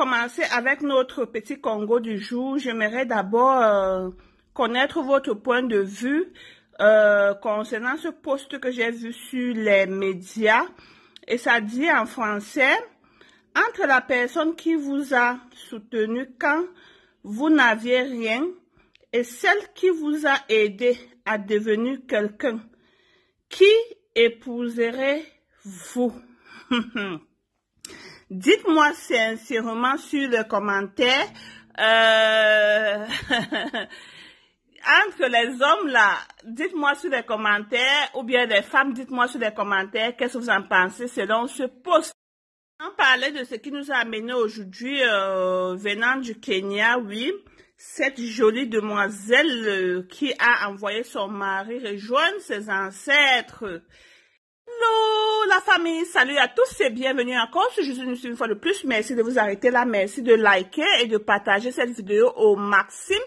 commencer avec notre petit Congo du jour, j'aimerais d'abord euh, connaître votre point de vue euh, concernant ce post que j'ai vu sur les médias. Et ça dit en français, entre la personne qui vous a soutenu quand vous n'aviez rien et celle qui vous a aidé à devenir quelqu'un, qui épouserait vous Dites-moi sincèrement sur les commentaires, euh, entre les hommes là, dites-moi sur les commentaires, ou bien les femmes, dites-moi sur les commentaires, qu'est-ce que vous en pensez selon ce post. On parlait de ce qui nous a amené aujourd'hui euh, venant du Kenya, oui. Cette jolie demoiselle euh, qui a envoyé son mari rejoindre ses ancêtres la famille, salut à tous et bienvenue encore sur suis une fois de plus. Merci de vous arrêter là, merci de liker et de partager cette vidéo au maximum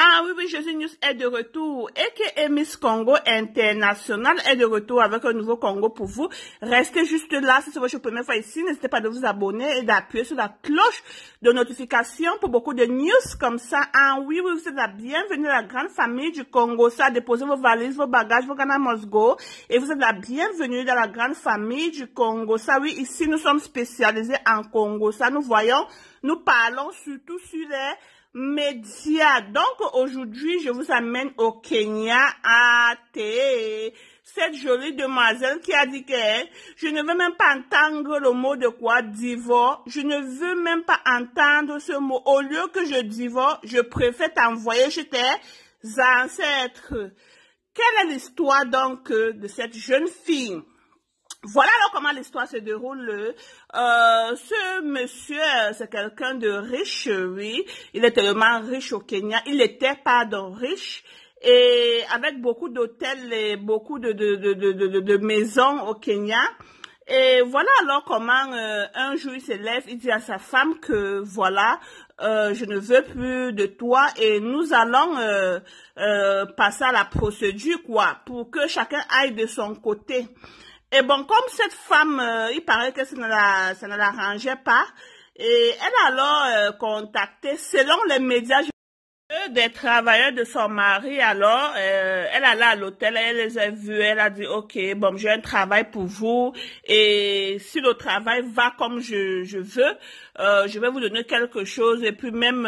ah oui, oui, Jésus News est de retour et que Miss Congo International est de retour avec un nouveau Congo pour vous. Restez juste là si c'est votre première fois ici. N'hésitez pas de vous abonner et d'appuyer sur la cloche de notification pour beaucoup de news comme ça. Ah oui, oui, vous êtes la bienvenue à la grande famille du Congo. Ça, déposez vos valises, vos bagages, vos canards Moscou et vous êtes la bienvenue dans la grande famille du Congo. Ça, oui, ici nous sommes spécialisés en Congo. Ça, nous voyons, nous parlons surtout sur les média. Donc aujourd'hui, je vous amène au Kenya à thé. Cette jolie demoiselle qui a dit que je ne veux même pas entendre le mot de quoi divorce. Je ne veux même pas entendre ce mot. Au lieu que je divorce, je préfère t'envoyer chez tes ancêtres. Quelle est l'histoire donc de cette jeune fille? Voilà alors comment l'histoire se déroule. Euh, ce monsieur, c'est quelqu'un de riche, oui. Il était vraiment riche au Kenya. Il était, pardon, riche. Et avec beaucoup d'hôtels et beaucoup de, de, de, de, de maisons au Kenya. Et voilà alors comment euh, un jour il se lève, il dit à sa femme que voilà, euh, je ne veux plus de toi et nous allons passer à la procédure quoi, pour que chacun aille de son côté. Et bon, comme cette femme, euh, il paraît que ça ne la, ne l'arrangeait pas. Et elle a alors euh, contacté, selon les médias, euh, des travailleurs de son mari, alors, euh, elle allait à l'hôtel, elle les a vus, elle a dit, OK, bon, j'ai un travail pour vous, et si le travail va comme je, je veux, euh, je vais vous donner quelque chose, et puis même,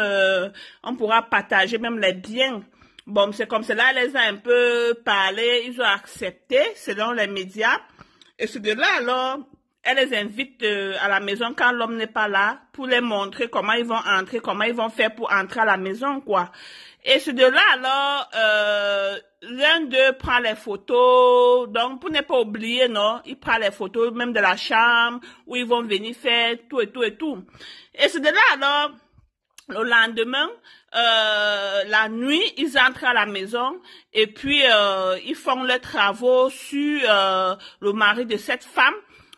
on pourra partager même les biens. Bon, c'est comme cela, elle les a un peu parlé, ils ont accepté, selon les médias. Et c'est de là, alors, elle les invite euh, à la maison quand l'homme n'est pas là pour les montrer comment ils vont entrer, comment ils vont faire pour entrer à la maison, quoi. Et c'est de là, alors, euh, l'un d'eux prend les photos, donc pour ne pas oublier, non, il prend les photos même de la chambre où ils vont venir faire tout et tout et tout. Et c'est de là, alors, le lendemain, euh, la nuit, ils entrent à la maison et puis euh, ils font leurs travaux sur euh, le mari de cette femme.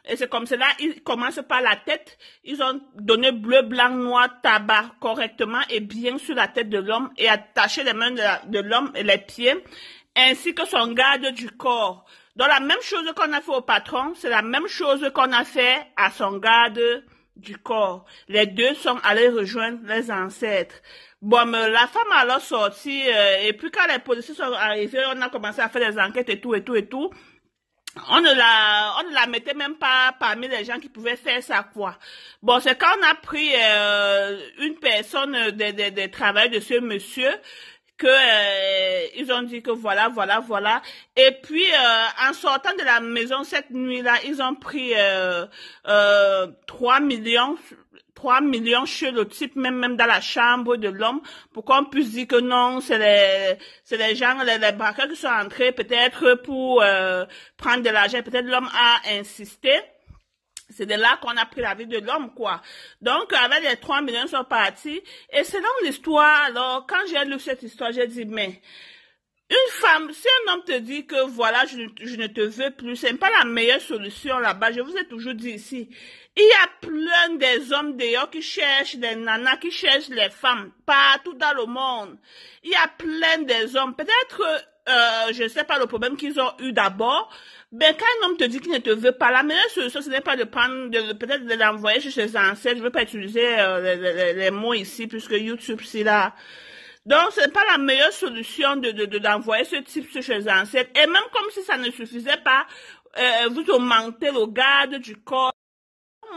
Et c'est comme cela, ils commencent par la tête. Ils ont donné bleu, blanc, noir, tabac correctement et bien sur la tête de l'homme et attaché les mains de l'homme et les pieds, ainsi que son garde du corps. Donc la même chose qu'on a fait au patron, c'est la même chose qu'on a fait à son garde du corps. Les deux sont allés rejoindre les ancêtres. Bon, la femme alors sortie, euh, et puis quand les policiers sont arrivés, on a commencé à faire des enquêtes et tout, et tout, et tout. On ne la, on ne la mettait même pas parmi les gens qui pouvaient faire ça, quoi. Bon, c'est quand on a pris euh, une personne des de travail de ce monsieur, que euh, ils ont dit que voilà, voilà, voilà. Et puis euh, en sortant de la maison cette nuit-là, ils ont pris euh, 3 euh, millions 3 millions chez le type, même, même dans la chambre de l'homme, pour qu'on puisse dire que non, c'est les, c'est les gens, les, les braqueurs qui sont entrés peut-être pour prendre de l'argent. Peut-être l'homme a insisté. C'est de là qu'on a pris la vie de l'homme, quoi. Donc, avec les trois millions, sont partis. Et selon l'histoire, alors, quand j'ai lu cette histoire, j'ai dit, mais, une femme, si un homme te dit que voilà, je, ne te veux plus, c'est pas la meilleure solution là-bas. Je vous ai toujours dit ici. Il y a plein des hommes d'ailleurs qui cherchent des nanas, qui cherchent les femmes partout dans le monde. Il y a plein des hommes. Peut-être je euh, je sais pas le problème qu'ils ont eu d'abord, ben quand un homme te dit qu'il ne te veut pas, la meilleure solution, ce n'est pas de prendre, de, peut-être de l'envoyer chez ses ancêtres. Je veux pas utiliser euh, les, les, les, mots ici, puisque YouTube, c'est là. Donc, n'est pas la meilleure solution de, de, d'envoyer ce type chez ses ancêtres. Et même comme si ça ne suffisait pas, euh, vous augmentez le garde du corps.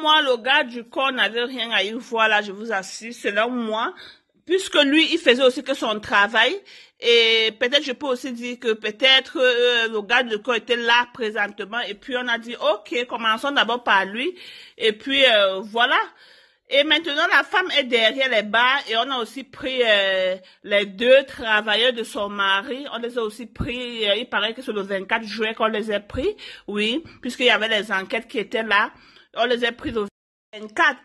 Moi, le garde du corps n'avait rien à y voir là, je vous assure, selon moi. Puisque lui, il faisait aussi que son travail, et peut-être, je peux aussi dire que peut-être euh, le gars de corps était là présentement. Et puis, on a dit, OK, commençons d'abord par lui. Et puis, euh, voilà. Et maintenant, la femme est derrière les bars et on a aussi pris euh, les deux travailleurs de son mari. On les a aussi pris, il paraît que c'est le 24 juin qu'on les a pris, oui, puisqu'il y avait les enquêtes qui étaient là. On les a pris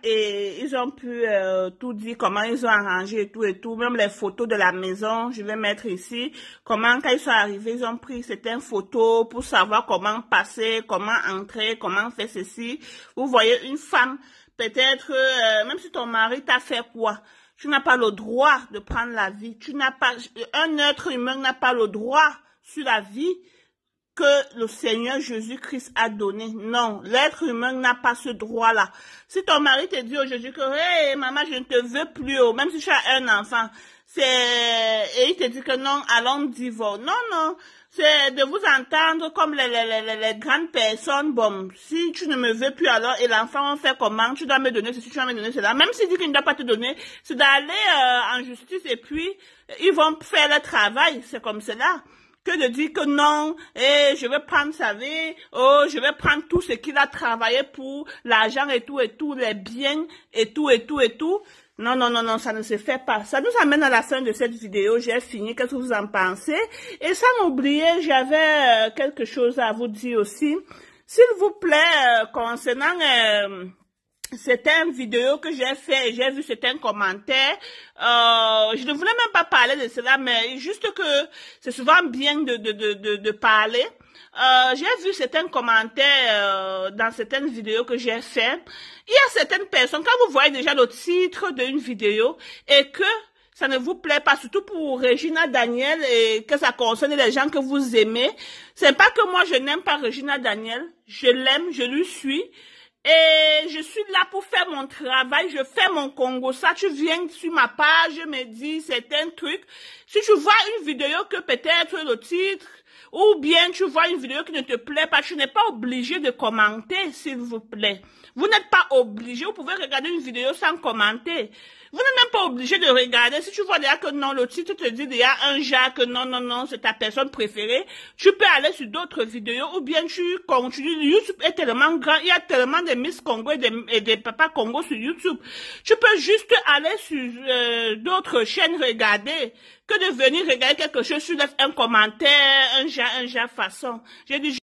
et ils ont pu euh, tout dire, comment ils ont arrangé tout et tout. Même les photos de la maison, je vais mettre ici. Comment quand ils sont arrivés, ils ont pris certaines photos pour savoir comment passer, comment entrer, comment faire ceci. Vous voyez, une femme, peut-être, euh, même si ton mari t'a fait quoi, tu n'as pas le droit de prendre la vie. Tu n'as pas, un être humain n'a pas le droit sur la vie que le Seigneur Jésus-Christ a donné. Non, l'être humain n'a pas ce droit-là. Si ton mari te dit aujourd'hui que, hé, maman, je ne te veux plus, oh, même si tu as un enfant, c'est, et il te dit que non, allons divorcer. Non, non. C'est de vous entendre comme les, les, les, grandes personnes. Bon, si tu ne me veux plus alors, et l'enfant, on fait comment? Tu dois me donner ceci, tu dois me donner cela. Même s'il dit qu'il ne doit pas te donner, c'est d'aller euh, en justice et puis, ils vont faire le travail. C'est comme cela que de dire que non, et eh, je vais prendre sa vie, oh, je vais prendre tout ce qu'il a travaillé pour, l'argent et tout et tout, les biens et tout et tout et tout. Non, non, non, non, ça ne se fait pas. Ça nous amène à la fin de cette vidéo. J'ai fini. Qu'est-ce que vous en pensez? Et sans oublier, j'avais euh, quelque chose à vous dire aussi. S'il vous plaît, euh, concernant... Euh, c'était une vidéo que j'ai fait, j'ai vu certains commentaires. Euh, je ne voulais même pas parler de cela, mais juste que c'est souvent bien de, de, de, de parler. Euh, j'ai vu certains commentaires euh, dans certaines vidéos que j'ai fait Il y a certaines personnes, quand vous voyez déjà le titre d'une vidéo et que ça ne vous plaît pas, surtout pour Regina Daniel et que ça concerne les gens que vous aimez, c'est pas que moi je n'aime pas Regina Daniel, je l'aime, je lui suis. Et je suis là pour faire mon travail, je fais mon Congo. Ça, tu viens sur ma page, je me dis c'est un truc. Si tu vois une vidéo que peut-être le titre, ou bien tu vois une vidéo qui ne te plaît pas, tu n'es pas obligé de commenter, s'il vous plaît. Vous n'êtes pas obligé, vous pouvez regarder une vidéo sans commenter. Vous n'êtes même pas obligé de regarder. Si tu vois déjà que non, le titre te dit déjà un Jacques, non, non, non, c'est ta personne préférée, tu peux aller sur d'autres vidéos ou bien tu continues. YouTube est tellement grand, il y a tellement de Miss Congo et des, Papas Papa Congo sur YouTube. Tu peux juste aller sur euh, d'autres chaînes regarder que de venir regarder quelque chose sur un commentaire, un un chat, un chat façon. J'ai dit,